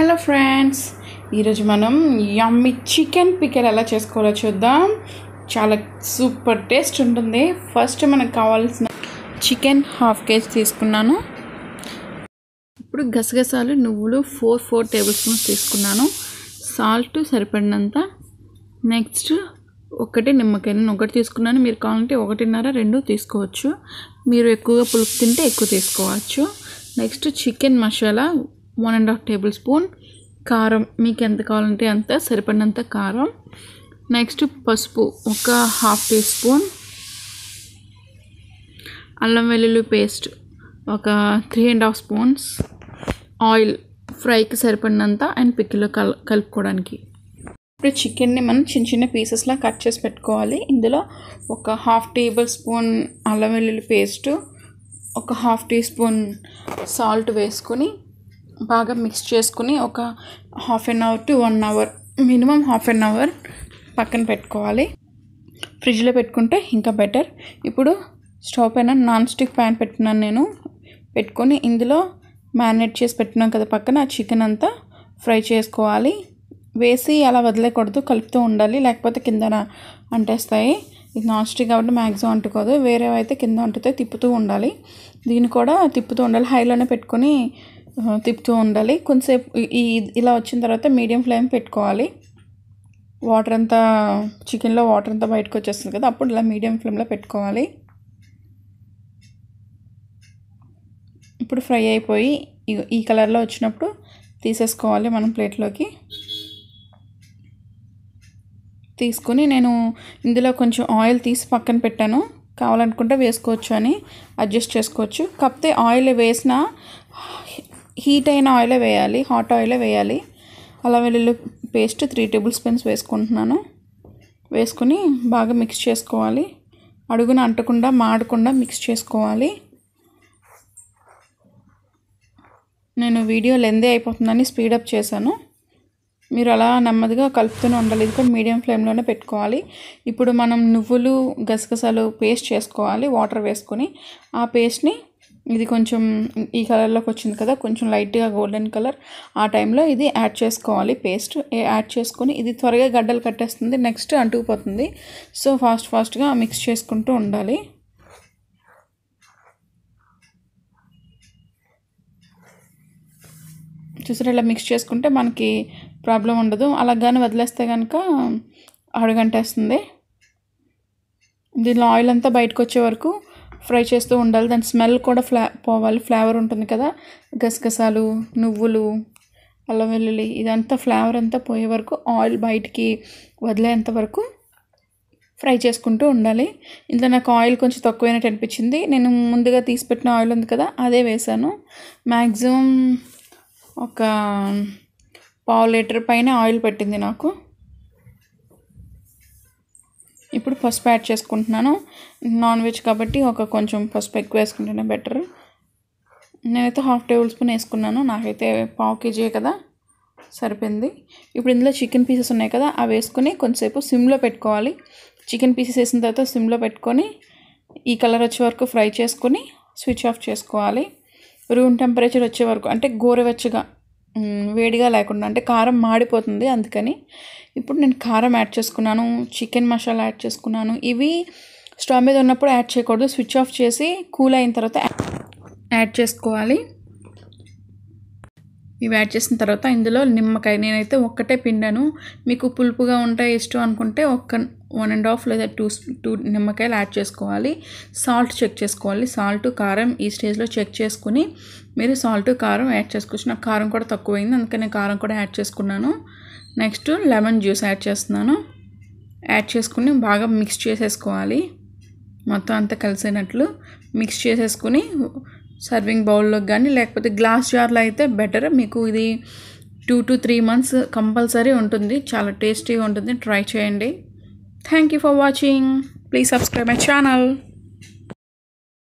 hello friends ఈరోజు మనం yummy chicken pickle ఎలా చేసుకోవాలో చూద్దాం చాలా సూపర్ టేస్ట్ ఉంటుంది ఫస్ట్ మనకు కావాల్సిన చికెన్ హాఫ్ కేజీ తీసుకున్నాను ఇప్పుడు గసగసాలు నువ్వులు ఫోర్ ఫోర్ టేబుల్ స్పూన్స్ తీసుకున్నాను సాల్ట్ సరిపడినంత నెక్స్ట్ ఒకటి నేను ఒకటి తీసుకున్నాను మీరు కావాలంటే ఒకటిన్నర రెండు తీసుకోవచ్చు మీరు ఎక్కువగా పులుపు తింటే ఎక్కువ తీసుకోవచ్చు next chicken masala one and half tablespoon కారం మీకు ఎంత కావాలంటే అంత సరిపడినంత కారం నెక్స్ట్ పసుపు ఒక హాఫ్ టీ స్పూన్ అల్లం వెల్లుల్లి పేస్ట్ ఒక three and half spoons oil ఫ్రైకి సరిపడినంత అండ్ పిక్కిలో కల్ కలుపుకోవడానికి ఇప్పుడు చికెన్ని మనం చిన్న చిన్న పీసెస్లా కట్ చేసి పెట్టుకోవాలి ఇందులో ఒక హాఫ్ టేబుల్ స్పూన్ అల్లం వెల్లుల్లి పేస్ట్ ఒక హాఫ్ టీ స్పూన్ సాల్ట్ వేసుకొని బాగా మిక్స్ చేసుకుని ఒక half an hour to one hour minimum half an hour పక్కన పెట్టుకోవాలి ఫ్రిడ్జ్లో పెట్టుకుంటే ఇంకా బెటర్ ఇప్పుడు స్టవ్ పైన నాన్ స్టిక్ ప్యాన్ పెట్టున్నాను నేను పెట్టుకొని ఇందులో మ్యారినేట్ చేసి పెట్టినాం కదా పక్కన ఆ చికెన్ అంతా ఫ్రై చేసుకోవాలి వేసి అలా వదిలేకూడదు కలుపుతూ ఉండాలి లేకపోతే కింద అంటేస్తాయి ఇది నాన్ స్టిక్ కాబట్టి మ్యాక్సిమం అంటుకోదు వేరేవైతే కింద అంటుతాయి తిప్పుతూ ఉండాలి దీన్ని కూడా తిప్పుతూ ఉండాలి హైలోనే పెట్టుకొని తిప్పుతూ ఉండాలి కొంచెంసేపు ఈ ఇలా వచ్చిన తర్వాత మీడియం ఫ్లేమ్ పెట్టుకోవాలి వాటర్ అంతా చికెన్లో వాటర్ అంతా బయటకు వచ్చేస్తుంది కదా అప్పుడు ఇలా మీడియం ఫ్లేమ్లో పెట్టుకోవాలి ఇప్పుడు ఫ్రై అయిపోయి ఈ కలర్లో వచ్చినప్పుడు తీసేసుకోవాలి మనం ప్లేట్లోకి తీసుకుని నేను ఇందులో కొంచెం ఆయిల్ తీసి పక్కన పెట్టాను కావాలనుకుంటే వేసుకోవచ్చు అని అడ్జస్ట్ చేసుకోవచ్చు కాకపోతే ఆయిల్ వేసిన హీట్ అయిన ఆయిలే వేయాలి హాట్ ఆయిలే వేయాలి అలా వెల్లుల్లి పేస్ట్ త్రీ టేబుల్ స్పూన్స్ వేసుకుంటున్నాను వేసుకుని బాగా మిక్స్ చేసుకోవాలి అడుగున అంటకుండా మాడకుండా మిక్స్ చేసుకోవాలి నేను వీడియో లెందే అయిపోతుందని స్పీడప్ చేశాను మీరు అలా నెమ్మదిగా కలుపుతూనే ఉండాలి ఇది కూడా మీడియం ఫ్లేమ్లోనే పెట్టుకోవాలి ఇప్పుడు మనం నువ్వులు గసగసాలు పేస్ట్ చేసుకోవాలి వాటర్ వేసుకొని ఆ పేస్ట్ని ఇది కొంచెం ఈ కలర్లోకి వచ్చింది కదా కొంచెం లైట్గా గోల్డెన్ కలర్ ఆ టైంలో ఇది యాడ్ చేసుకోవాలి పేస్ట్ యాడ్ చేసుకొని ఇది త్వరగా గడ్డలు కట్టేస్తుంది నెక్స్ట్ అంటుకుపోతుంది సో ఫాస్ట్ ఫాస్ట్గా మిక్స్ చేసుకుంటూ ఉండాలి చూసారా ఇలా మిక్స్ చేసుకుంటే మనకి ప్రాబ్లం ఉండదు అలా కానీ వదిలేస్తే కనుక అడుగంటేస్తుంది దీనిలో ఆయిల్ అంతా బయటకు వచ్చే వరకు ఫ్రై చేస్తూ ఉండాలి దాని స్మెల్ కూడా ఫ్లా పోవాలి ఫ్లేవర్ ఉంటుంది కదా గసగసాలు నువ్వులు అల్లం వెల్లుల్లి ఇదంతా ఫ్లేవర్ అంతా పోయే వరకు ఆయిల్ బయటికి వదిలేంత వరకు ఫ్రై చేసుకుంటూ ఉండాలి ఇందులో నాకు ఆయిల్ కొంచెం తక్కువైనట్టు అనిపించింది నేను ముందుగా తీసి పెట్టిన ఆయిల్ ఉంది కదా అదే వేసాను మ్యాక్సిమం ఒక పావు లీటర్ పైన ఆయిల్ పెట్టింది నాకు ఇప్పుడు పసుపు యాడ్ చేసుకుంటున్నాను నాన్ వెజ్ కాబట్టి ఒక కొంచెం పసుపు ఎక్కువ వేసుకుంటేనే బెటర్ నేనైతే హాఫ్ టేబుల్ స్పూన్ వేసుకున్నాను నాకైతే పావు కేజీ కదా సరిపోయింది ఇప్పుడు ఇందులో చికెన్ పీసెస్ ఉన్నాయి కదా అవి వేసుకొని కొంచెంసేపు సిమ్లో పెట్టుకోవాలి చికెన్ పీసెస్ వేసిన తర్వాత సిమ్లో పెట్టుకొని ఈ కలర్ వచ్చే వరకు ఫ్రై చేసుకొని స్విచ్ ఆఫ్ చేసుకోవాలి రూమ్ టెంపరేచర్ వచ్చే వరకు అంటే గోరువెచ్చగా వేడిగా లేకుండా అంటే కారం మాడిపోతుంది అందుకని ఇప్పుడు నేను కారం యాడ్ చేసుకున్నాను చికెన్ మసాలా యాడ్ చేసుకున్నాను ఇవి స్టవ్ మీద ఉన్నప్పుడు యాడ్ చేయకూడదు స్విచ్ ఆఫ్ చేసి కూల్ అయిన తర్వాత యాడ్ చేసుకోవాలి ఇవి యాడ్ చేసిన తర్వాత ఇందులో నిమ్మకాయ నేనైతే ఒక్కటే పిండాను మీకు పులుపుగా ఉంటే ఇష్టం అనుకుంటే ఒక్క వన్ అండ్ హాఫ్ లేదా టూ టూ నిమ్మకాయలు యాడ్ చేసుకోవాలి సాల్ట్ చెక్ చేసుకోవాలి సాల్ట్ కారం ఈ స్టేజ్లో చెక్ చేసుకుని మీరు సాల్ట్ కారం యాడ్ చేసుకోవచ్చు నాకు కారం కూడా తక్కువైంది అందుకని కారం కూడా యాడ్ చేసుకున్నాను నెక్స్ట్ లెమన్ జ్యూస్ యాడ్ చేస్తున్నాను యాడ్ చేసుకుని బాగా మిక్స్ చేసేసుకోవాలి మొత్తం అంతా కలిసినట్లు మిక్స్ చేసేసుకుని సర్వింగ్ బౌల్లోకి కానీ లేకపోతే గ్లాస్ జార్లో అయితే బెటర్ మీకు ఇది two to three months compulsory ఉంటుంది చాలా టేస్టీగా ఉంటుంది ట్రై చేయండి thank you for watching please subscribe my channel